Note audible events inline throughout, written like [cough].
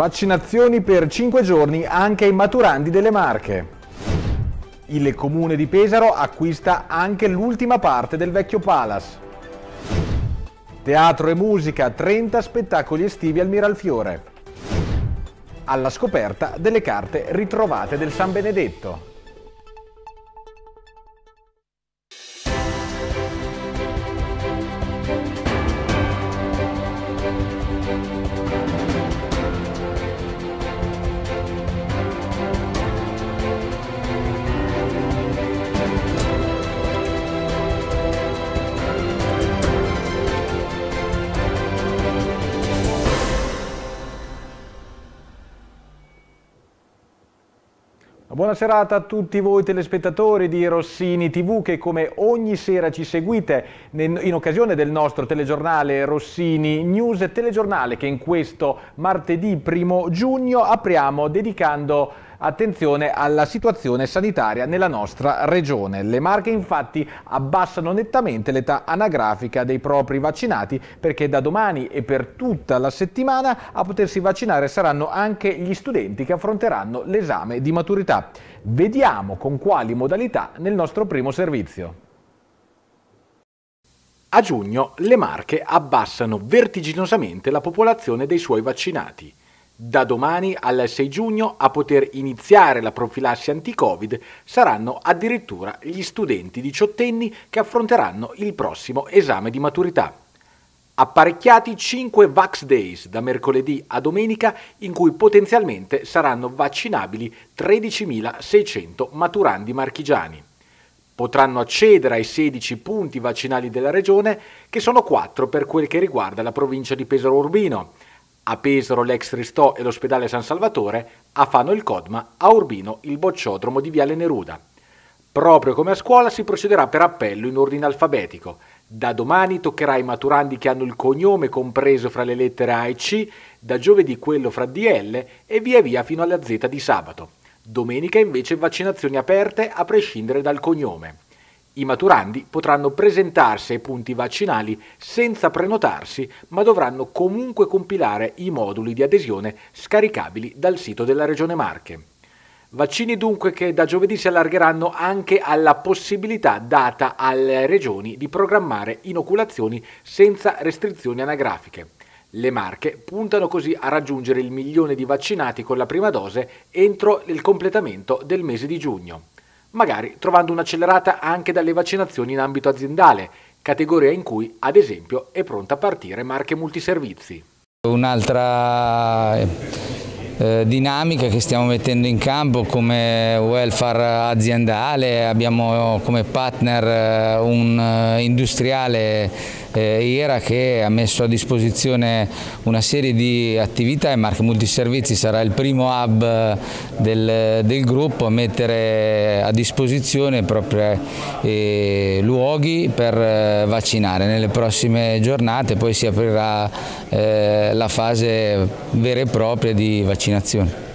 Vaccinazioni per 5 giorni anche ai maturandi delle Marche. Il comune di Pesaro acquista anche l'ultima parte del vecchio Palace. Teatro e musica, 30 spettacoli estivi al Miralfiore. Alla scoperta delle carte ritrovate del San Benedetto. Buona serata a tutti voi telespettatori di Rossini TV che come ogni sera ci seguite in occasione del nostro telegiornale Rossini News, telegiornale che in questo martedì primo giugno apriamo dedicando attenzione alla situazione sanitaria nella nostra regione. Le Marche infatti abbassano nettamente l'età anagrafica dei propri vaccinati perché da domani e per tutta la settimana a potersi vaccinare saranno anche gli studenti che affronteranno l'esame di maturità. Vediamo con quali modalità nel nostro primo servizio. A giugno le Marche abbassano vertiginosamente la popolazione dei suoi vaccinati. Da domani al 6 giugno a poter iniziare la profilassi anti-Covid saranno addirittura gli studenti diciottenni che affronteranno il prossimo esame di maturità. Apparecchiati 5 Vax Days da mercoledì a domenica in cui potenzialmente saranno vaccinabili 13.600 maturandi marchigiani. Potranno accedere ai 16 punti vaccinali della regione, che sono 4 per quel che riguarda la provincia di Pesaro Urbino, a Pesaro l'ex Ristò e l'ospedale San Salvatore, a Fano il Codma, a Urbino il bocciodromo di Viale Neruda. Proprio come a scuola si procederà per appello in ordine alfabetico. Da domani toccherà ai maturandi che hanno il cognome compreso fra le lettere A e C, da giovedì quello fra D e L e via via fino alla Z di sabato. Domenica invece vaccinazioni aperte a prescindere dal cognome. I maturandi potranno presentarsi ai punti vaccinali senza prenotarsi, ma dovranno comunque compilare i moduli di adesione scaricabili dal sito della Regione Marche. Vaccini dunque che da giovedì si allargheranno anche alla possibilità data alle regioni di programmare inoculazioni senza restrizioni anagrafiche. Le marche puntano così a raggiungere il milione di vaccinati con la prima dose entro il completamento del mese di giugno magari trovando un'accelerata anche dalle vaccinazioni in ambito aziendale, categoria in cui, ad esempio, è pronta a partire Marche Multiservizi. Un'altra eh, dinamica che stiamo mettendo in campo come welfare aziendale, abbiamo come partner eh, un eh, industriale eh, IERA che ha messo a disposizione una serie di attività e Marche Multiservizi sarà il primo hub eh, del, del gruppo a mettere a disposizione proprio eh, luoghi per eh, vaccinare. Nelle prossime giornate poi si aprirà eh, la fase vera e propria di vaccinazione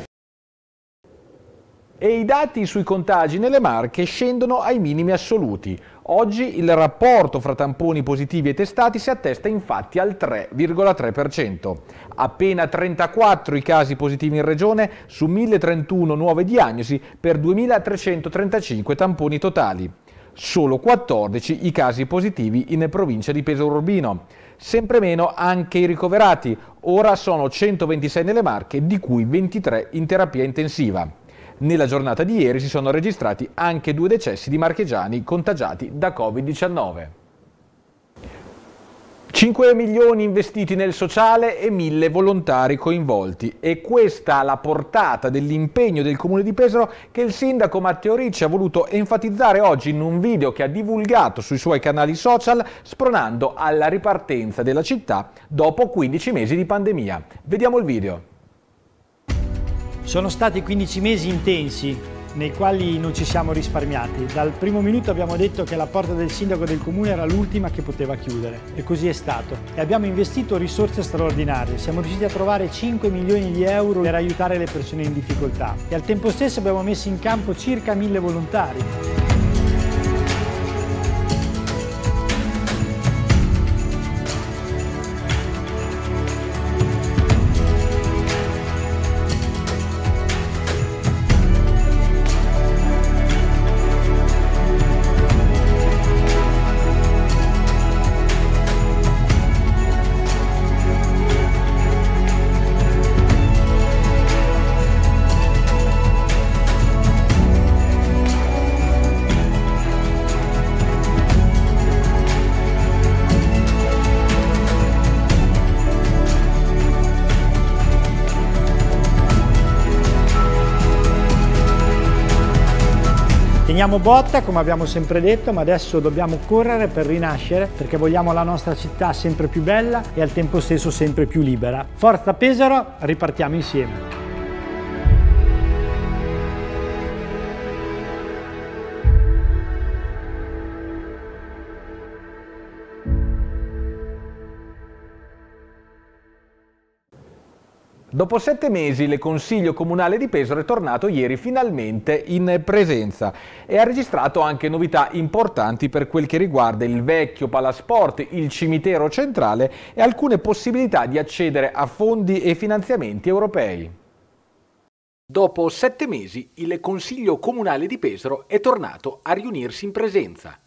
e i dati sui contagi nelle Marche scendono ai minimi assoluti. Oggi il rapporto fra tamponi positivi e testati si attesta infatti al 3,3%. Appena 34 i casi positivi in regione su 1031 nuove diagnosi per 2335 tamponi totali solo 14 i casi positivi in provincia di Pesaro Urbino. Sempre meno anche i ricoverati, ora sono 126 nelle Marche, di cui 23 in terapia intensiva. Nella giornata di ieri si sono registrati anche due decessi di marchegiani contagiati da Covid-19. 5 milioni investiti nel sociale e 1000 volontari coinvolti. E questa la portata dell'impegno del Comune di Pesaro che il sindaco Matteo Ricci ha voluto enfatizzare oggi in un video che ha divulgato sui suoi canali social spronando alla ripartenza della città dopo 15 mesi di pandemia. Vediamo il video. Sono stati 15 mesi intensi nei quali non ci siamo risparmiati. Dal primo minuto abbiamo detto che la porta del sindaco del comune era l'ultima che poteva chiudere e così è stato. E abbiamo investito risorse straordinarie, siamo riusciti a trovare 5 milioni di euro per aiutare le persone in difficoltà e al tempo stesso abbiamo messo in campo circa 1000 volontari. Teniamo botta, come abbiamo sempre detto, ma adesso dobbiamo correre per rinascere perché vogliamo la nostra città sempre più bella e al tempo stesso sempre più libera. Forza Pesaro, ripartiamo insieme. Dopo sette mesi il Consiglio Comunale di Pesaro è tornato ieri finalmente in presenza e ha registrato anche novità importanti per quel che riguarda il vecchio palasport, il cimitero centrale e alcune possibilità di accedere a fondi e finanziamenti europei. Dopo sette mesi il Consiglio Comunale di Pesaro è tornato a riunirsi in presenza.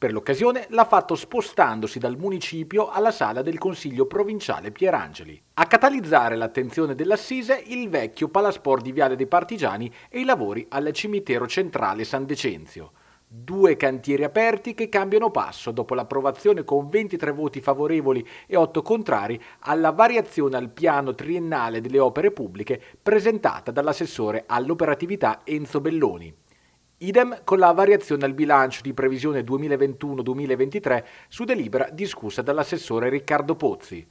Per l'occasione l'ha fatto spostandosi dal municipio alla sala del Consiglio provinciale Pierangeli. A catalizzare l'attenzione dell'Assise il vecchio palasport di Viale dei Partigiani e i lavori al cimitero centrale San Decenzio. Due cantieri aperti che cambiano passo dopo l'approvazione con 23 voti favorevoli e 8 contrari alla variazione al piano triennale delle opere pubbliche presentata dall'assessore all'operatività Enzo Belloni. Idem con la variazione al bilancio di previsione 2021-2023 su delibera discussa dall'assessore Riccardo Pozzi.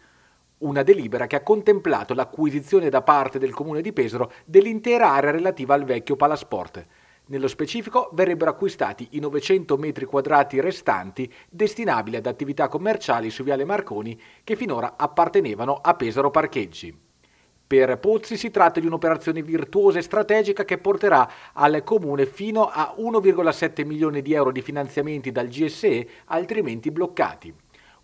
Una delibera che ha contemplato l'acquisizione da parte del Comune di Pesaro dell'intera area relativa al vecchio Palasport. Nello specifico verrebbero acquistati i 900 metri quadrati restanti destinabili ad attività commerciali su Viale Marconi che finora appartenevano a Pesaro Parcheggi. Per Pozzi si tratta di un'operazione virtuosa e strategica che porterà al Comune fino a 1,7 milioni di euro di finanziamenti dal GSE altrimenti bloccati.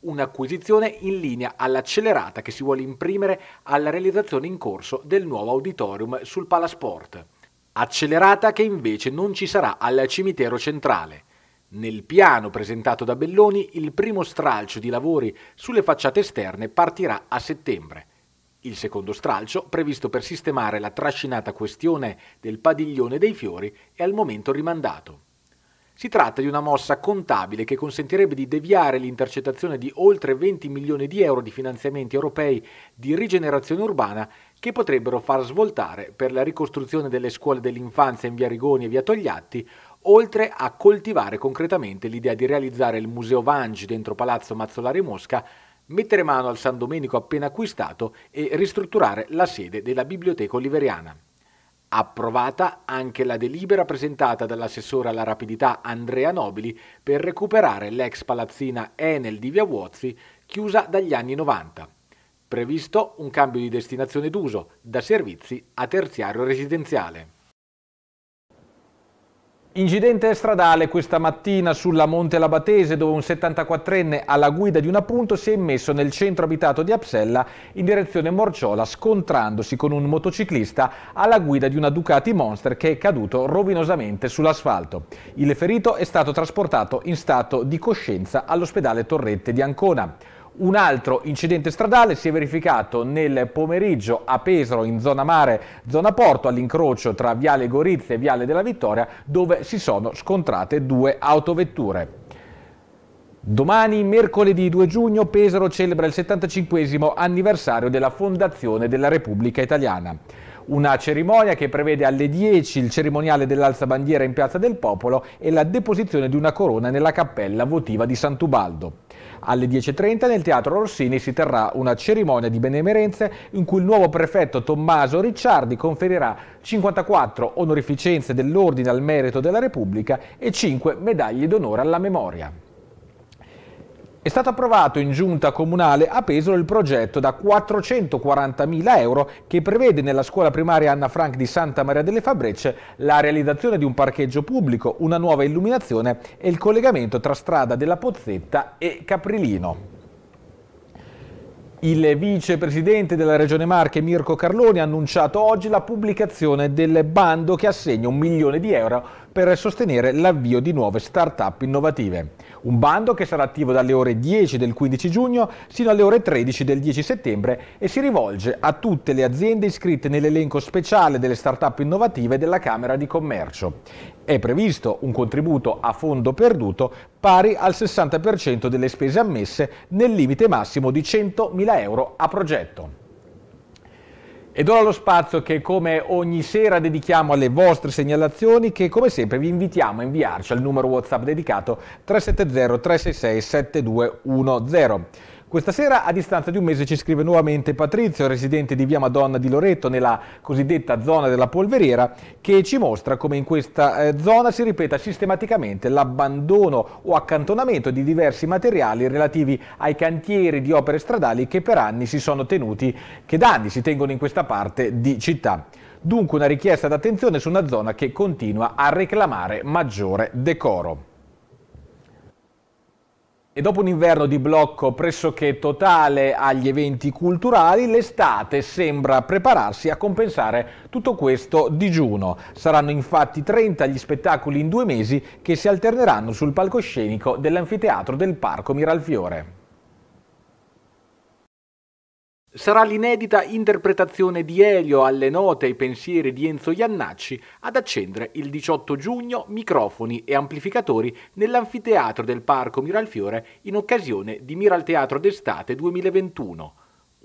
Un'acquisizione in linea all'accelerata che si vuole imprimere alla realizzazione in corso del nuovo auditorium sul Palasport. Accelerata che invece non ci sarà al cimitero centrale. Nel piano presentato da Belloni il primo stralcio di lavori sulle facciate esterne partirà a settembre. Il secondo stralcio, previsto per sistemare la trascinata questione del padiglione dei fiori, è al momento rimandato. Si tratta di una mossa contabile che consentirebbe di deviare l'intercettazione di oltre 20 milioni di euro di finanziamenti europei di rigenerazione urbana che potrebbero far svoltare per la ricostruzione delle scuole dell'infanzia in via Rigoni e via Togliatti, oltre a coltivare concretamente l'idea di realizzare il Museo Vangi dentro Palazzo Mazzolari Mosca mettere mano al San Domenico appena acquistato e ristrutturare la sede della Biblioteca Oliveriana. Approvata anche la delibera presentata dall'assessore alla rapidità Andrea Nobili per recuperare l'ex palazzina Enel di Via Vuozzi, chiusa dagli anni 90. Previsto un cambio di destinazione d'uso da servizi a terziario residenziale. Incidente stradale questa mattina sulla Monte Labatese dove un 74enne alla guida di un appunto si è immesso nel centro abitato di Apsella in direzione Morciola scontrandosi con un motociclista alla guida di una Ducati Monster che è caduto rovinosamente sull'asfalto. Il ferito è stato trasportato in stato di coscienza all'ospedale Torrette di Ancona. Un altro incidente stradale si è verificato nel pomeriggio a Pesaro in zona mare, zona porto, all'incrocio tra Viale Gorizia e Viale della Vittoria, dove si sono scontrate due autovetture. Domani, mercoledì 2 giugno, Pesaro celebra il 75 anniversario della fondazione della Repubblica Italiana. Una cerimonia che prevede alle 10 il cerimoniale dell'alzabandiera in Piazza del Popolo e la deposizione di una corona nella cappella votiva di Sant'Ubaldo. Alle 10.30 nel Teatro Rossini si terrà una cerimonia di benemerenze in cui il nuovo prefetto Tommaso Ricciardi conferirà 54 onorificenze dell'Ordine al Merito della Repubblica e 5 medaglie d'onore alla memoria. È stato approvato in giunta comunale a Pesaro il progetto da 440.000 euro che prevede nella scuola primaria Anna Frank di Santa Maria delle Fabrecce la realizzazione di un parcheggio pubblico, una nuova illuminazione e il collegamento tra strada della Pozzetta e Caprilino. Il vicepresidente della Regione Marche Mirko Carloni ha annunciato oggi la pubblicazione del bando che assegna un milione di euro per sostenere l'avvio di nuove start-up innovative. Un bando che sarà attivo dalle ore 10 del 15 giugno sino alle ore 13 del 10 settembre e si rivolge a tutte le aziende iscritte nell'elenco speciale delle start-up innovative della Camera di Commercio. È previsto un contributo a fondo perduto pari al 60% delle spese ammesse nel limite massimo di 100.000 euro a progetto. Ed ora lo spazio che come ogni sera dedichiamo alle vostre segnalazioni che come sempre vi invitiamo a inviarci al numero WhatsApp dedicato 370 366 7210. Questa sera, a distanza di un mese, ci scrive nuovamente Patrizio, residente di Via Madonna di Loreto, nella cosiddetta zona della polveriera, che ci mostra come in questa eh, zona si ripeta sistematicamente l'abbandono o accantonamento di diversi materiali relativi ai cantieri di opere stradali che per anni si sono tenuti, che da anni si tengono in questa parte di città. Dunque una richiesta d'attenzione su una zona che continua a reclamare maggiore decoro. E dopo un inverno di blocco pressoché totale agli eventi culturali, l'estate sembra prepararsi a compensare tutto questo digiuno. Saranno infatti 30 gli spettacoli in due mesi che si alterneranno sul palcoscenico dell'anfiteatro del Parco Miralfiore sarà l'inedita interpretazione di Elio alle note e ai pensieri di Enzo Iannacci ad accendere il 18 giugno microfoni e amplificatori nell'anfiteatro del Parco Miralfiore in occasione di Miralteatro d'estate 2021.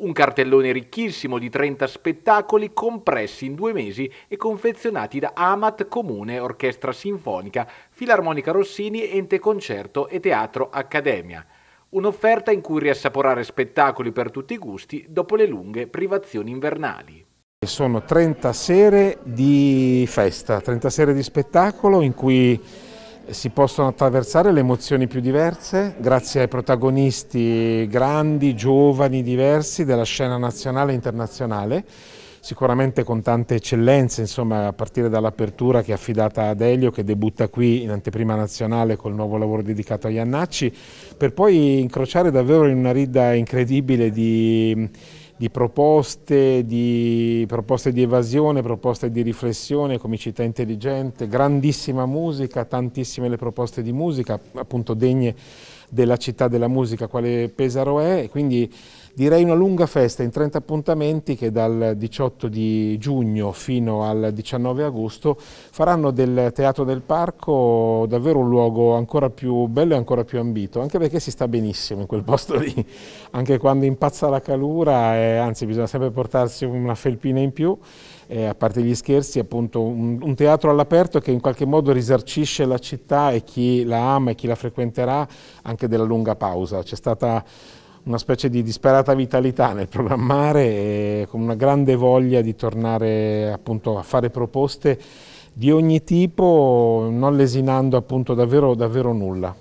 Un cartellone ricchissimo di 30 spettacoli compressi in due mesi e confezionati da Amat Comune, Orchestra Sinfonica, Filarmonica Rossini, Ente Concerto e Teatro Accademia un'offerta in cui riassaporare spettacoli per tutti i gusti dopo le lunghe privazioni invernali. Sono 30 sere di festa, 30 sere di spettacolo in cui si possono attraversare le emozioni più diverse grazie ai protagonisti grandi, giovani, diversi della scena nazionale e internazionale sicuramente con tante eccellenze, insomma, a partire dall'apertura che è affidata ad Elio, che debutta qui in anteprima nazionale col nuovo lavoro dedicato a Iannacci, per poi incrociare davvero in una ridda incredibile di, di, proposte, di proposte di evasione, proposte di riflessione, comicità intelligente, grandissima musica, tantissime le proposte di musica, appunto degne della città della musica quale Pesaro è, quindi Direi una lunga festa in 30 appuntamenti che dal 18 di giugno fino al 19 agosto faranno del Teatro del Parco davvero un luogo ancora più bello e ancora più ambito, anche perché si sta benissimo in quel [laughs] posto lì, anche quando impazza la calura, eh, anzi bisogna sempre portarsi una felpina in più. Eh, a parte gli scherzi, appunto un, un teatro all'aperto che in qualche modo risarcisce la città e chi la ama e chi la frequenterà anche della lunga pausa. C'è stata una specie di disperata vitalità nel programmare e con una grande voglia di tornare appunto a fare proposte di ogni tipo, non lesinando appunto davvero, davvero nulla.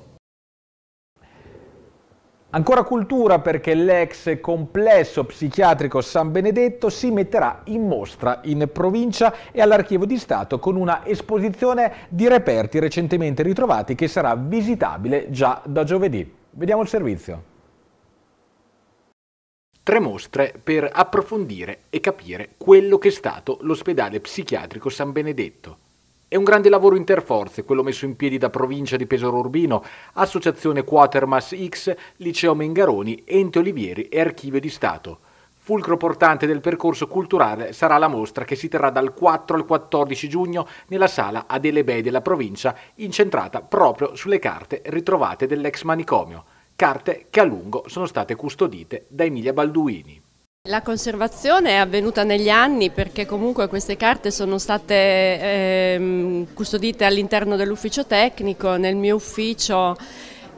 Ancora cultura perché l'ex complesso psichiatrico San Benedetto si metterà in mostra in provincia e all'archivio di Stato con una esposizione di reperti recentemente ritrovati che sarà visitabile già da giovedì. Vediamo il servizio tre mostre per approfondire e capire quello che è stato l'ospedale psichiatrico San Benedetto. È un grande lavoro interforze quello messo in piedi da Provincia di Pesaro Urbino, Associazione Quatermass X, Liceo Mengaroni, Ente Olivieri e Archivio di Stato. Fulcro portante del percorso culturale sarà la mostra che si terrà dal 4 al 14 giugno nella sala Adele Bay della provincia, incentrata proprio sulle carte ritrovate dell'ex manicomio carte che a lungo sono state custodite da Emilia Balduini. La conservazione è avvenuta negli anni perché comunque queste carte sono state eh, custodite all'interno dell'ufficio tecnico, nel mio ufficio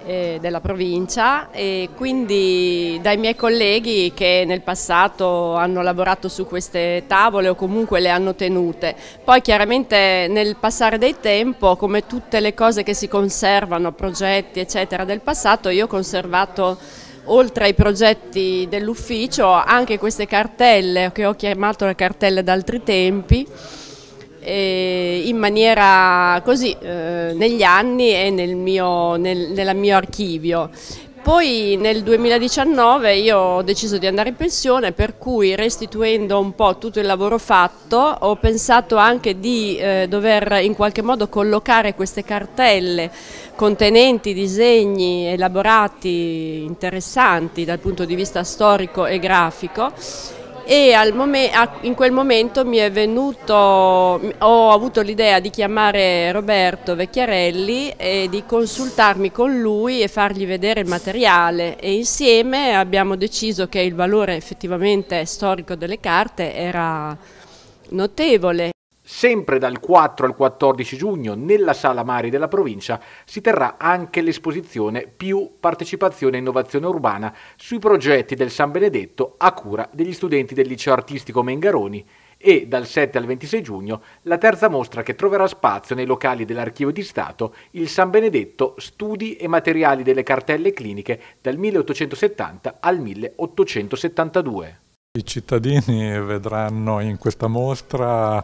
eh, della provincia e quindi dai miei colleghi che nel passato hanno lavorato su queste tavole o comunque le hanno tenute. Poi chiaramente nel passare del tempo, come tutte le cose che si conservano, progetti eccetera del passato, io ho conservato oltre ai progetti dell'ufficio anche queste cartelle che ho chiamato le cartelle d'altri tempi in maniera così eh, negli anni e nel mio, nel, nel mio archivio. Poi nel 2019 io ho deciso di andare in pensione per cui restituendo un po' tutto il lavoro fatto ho pensato anche di eh, dover in qualche modo collocare queste cartelle contenenti disegni elaborati interessanti dal punto di vista storico e grafico e in quel momento mi è venuto, ho avuto l'idea di chiamare Roberto Vecchiarelli e di consultarmi con lui e fargli vedere il materiale e insieme abbiamo deciso che il valore effettivamente storico delle carte era notevole. Sempre dal 4 al 14 giugno nella Sala Mari della provincia si terrà anche l'esposizione più partecipazione e innovazione urbana sui progetti del San Benedetto a cura degli studenti del liceo artistico Mengaroni e dal 7 al 26 giugno la terza mostra che troverà spazio nei locali dell'Archivio di Stato, il San Benedetto Studi e materiali delle cartelle cliniche dal 1870 al 1872. I cittadini vedranno in questa mostra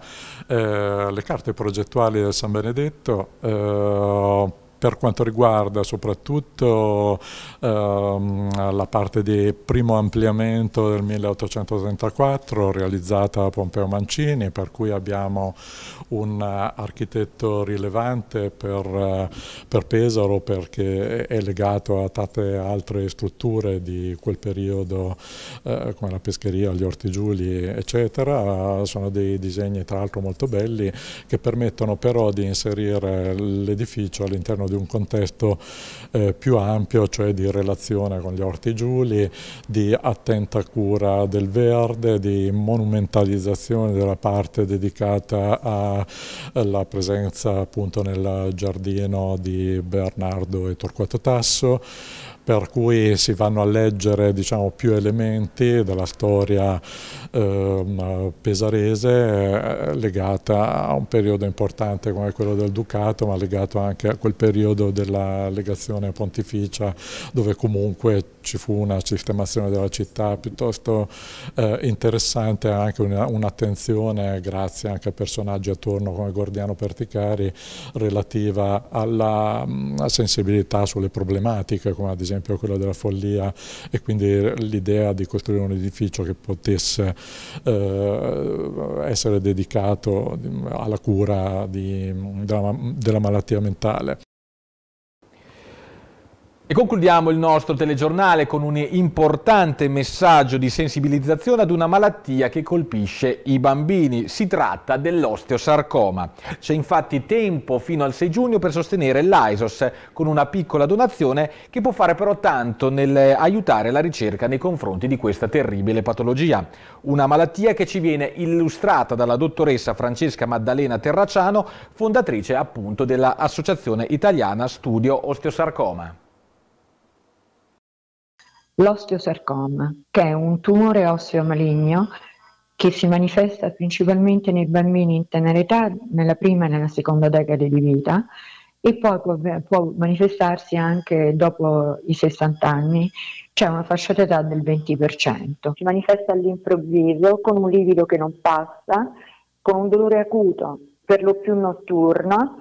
eh, le carte progettuali del San Benedetto, eh, per quanto riguarda soprattutto ehm, la parte di primo ampliamento del 1834 realizzata da Pompeo Mancini, per cui abbiamo un architetto rilevante per, per Pesaro perché è legato a tante altre strutture di quel periodo eh, come la pescheria, gli orti giuli eccetera, sono dei disegni tra l'altro molto belli che permettono però di inserire l'edificio all'interno di un contesto eh, più ampio, cioè di relazione con gli orti giuli, di attenta cura del verde, di monumentalizzazione della parte dedicata alla presenza appunto nel giardino di Bernardo e Torquato Tasso, per cui si vanno a leggere diciamo, più elementi della storia ehm, eh, pesarese legata a un periodo importante come quello del Ducato, ma legato anche a quel periodo della legazione pontificia dove comunque ci fu una sistemazione della città piuttosto eh, interessante, anche un'attenzione grazie anche a personaggi attorno come Gordiano Perticari relativa alla mh, mm, sensibilità sulle problematiche come ad esempio quella della follia e quindi l'idea di costruire un edificio che potesse eh, essere dedicato mm, alla cura di, della, della malattia mentale. E concludiamo il nostro telegiornale con un importante messaggio di sensibilizzazione ad una malattia che colpisce i bambini. Si tratta dell'osteosarcoma. C'è infatti tempo fino al 6 giugno per sostenere l'ISOS con una piccola donazione che può fare però tanto nell'aiutare la ricerca nei confronti di questa terribile patologia. Una malattia che ci viene illustrata dalla dottoressa Francesca Maddalena Terracciano, fondatrice appunto dell'Associazione Italiana Studio Osteosarcoma l'osteosarcoma, che è un tumore osseo maligno che si manifesta principalmente nei bambini in tenera età, nella prima e nella seconda decade di vita, e poi può, può manifestarsi anche dopo i 60 anni, c'è cioè una fascia d'età del 20%. Si manifesta all'improvviso con un livido che non passa, con un dolore acuto, per lo più notturno,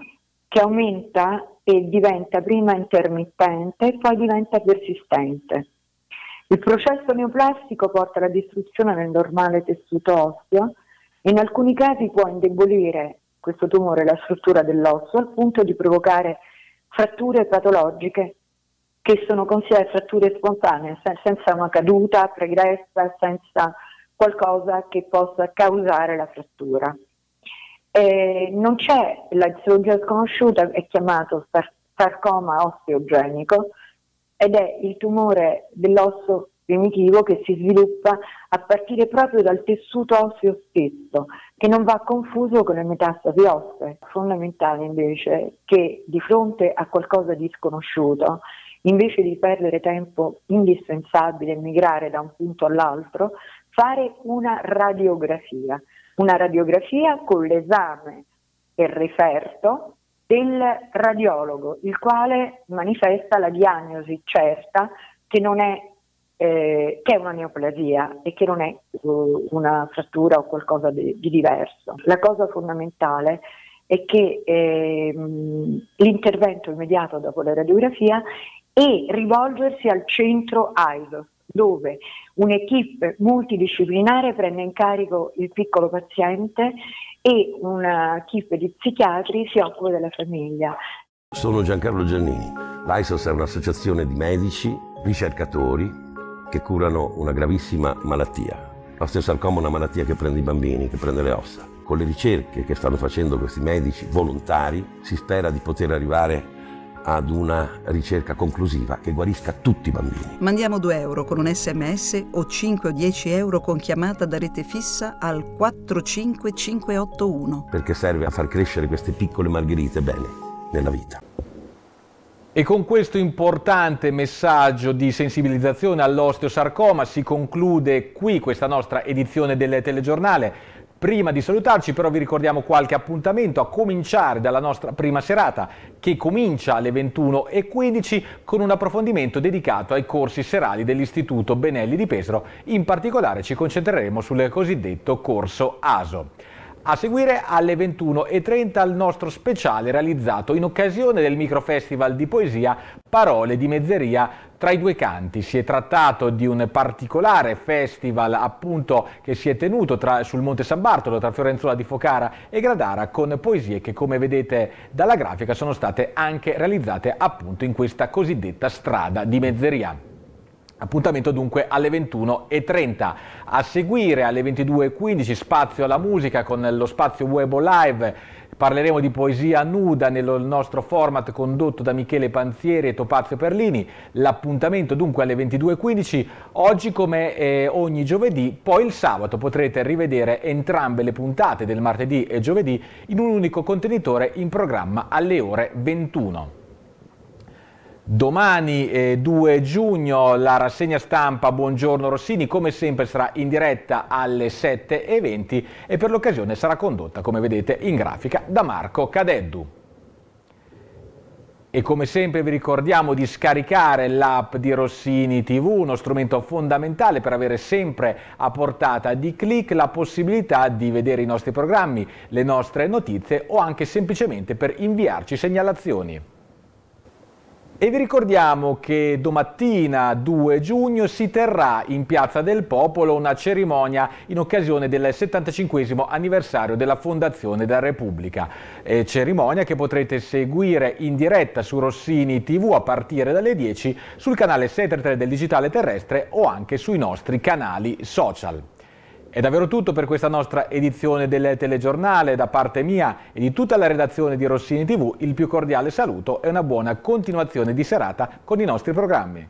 che aumenta e diventa prima intermittente e poi diventa persistente. Il processo neoplastico porta alla distruzione del normale tessuto osseo e in alcuni casi può indebolire questo tumore la struttura dell'osso al punto di provocare fratture patologiche che sono considerate fratture spontanee, senza una caduta pregressa, senza qualcosa che possa causare la frattura. Eh, non c'è, la chirurgia sconosciuta è chiamato sarcoma osteogenico, ed è il tumore dell'osso primitivo che si sviluppa a partire proprio dal tessuto osseo stesso, che non va confuso con le metastasi ossee. Fondamentale invece che di fronte a qualcosa di sconosciuto, invece di perdere tempo indispensabile e migrare da un punto all'altro, fare una radiografia, una radiografia con l'esame e il referto del radiologo, il quale manifesta la diagnosi certa che, è, eh, che è una neoplasia e che non è uh, una frattura o qualcosa di, di, diverso. La cosa fondamentale è che eh, l'intervento immediato dopo la radiografia e rivolgersi al centro AIDO, dove un'equipe multidisciplinare prende in carico il piccolo paziente e un'equipe di psichiatri si occupa della famiglia. Sono Giancarlo Giannini. L'ISOS è un'associazione di medici, ricercatori che curano una gravissima malattia. L'osteosarcoma è una malattia che prende i bambini, che prende le ossa. Con le ricerche che stanno facendo questi medici volontari si spera di poter arrivare ad una ricerca conclusiva che guarisca tutti i bambini. Mandiamo 2 euro con un sms o 5 o 10 euro con chiamata da rete fissa al 45581. Perché serve a far crescere queste piccole margherite bene nella vita. E con questo importante messaggio di sensibilizzazione all'osteosarcoma si conclude qui questa nostra edizione del telegiornale. Prima di salutarci però vi ricordiamo qualche appuntamento a cominciare dalla nostra prima serata che comincia alle 21.15 con un approfondimento dedicato ai corsi serali dell'Istituto Benelli di Pesaro, in particolare ci concentreremo sul cosiddetto corso ASO. A seguire alle 21.30 il nostro speciale realizzato in occasione del microfestival di poesia Parole di Mezzeria tra i due canti. Si è trattato di un particolare festival appunto che si è tenuto tra, sul Monte San Bartolo tra Fiorenzuola di Focara e Gradara con poesie che come vedete dalla grafica sono state anche realizzate appunto in questa cosiddetta strada di Mezzeria. Appuntamento dunque alle 21.30. A seguire alle 22.15 spazio alla musica con lo spazio Webo Live. Parleremo di poesia nuda nel nostro format condotto da Michele Panzieri e Topazio Perlini. L'appuntamento dunque alle 22.15, oggi come eh, ogni giovedì, poi il sabato potrete rivedere entrambe le puntate del martedì e giovedì in un unico contenitore in programma alle ore 21. Domani eh, 2 giugno la rassegna stampa Buongiorno Rossini come sempre sarà in diretta alle 7.20 e per l'occasione sarà condotta come vedete in grafica da Marco Cadeddu. E come sempre vi ricordiamo di scaricare l'app di Rossini TV, uno strumento fondamentale per avere sempre a portata di click la possibilità di vedere i nostri programmi, le nostre notizie o anche semplicemente per inviarci segnalazioni. E vi ricordiamo che domattina 2 giugno si terrà in Piazza del Popolo una cerimonia in occasione del 75 anniversario della Fondazione della Repubblica. Eh, cerimonia che potrete seguire in diretta su Rossini TV a partire dalle 10 sul canale 633 del Digitale Terrestre o anche sui nostri canali social. È davvero tutto per questa nostra edizione del telegiornale. Da parte mia e di tutta la redazione di Rossini TV il più cordiale saluto e una buona continuazione di serata con i nostri programmi.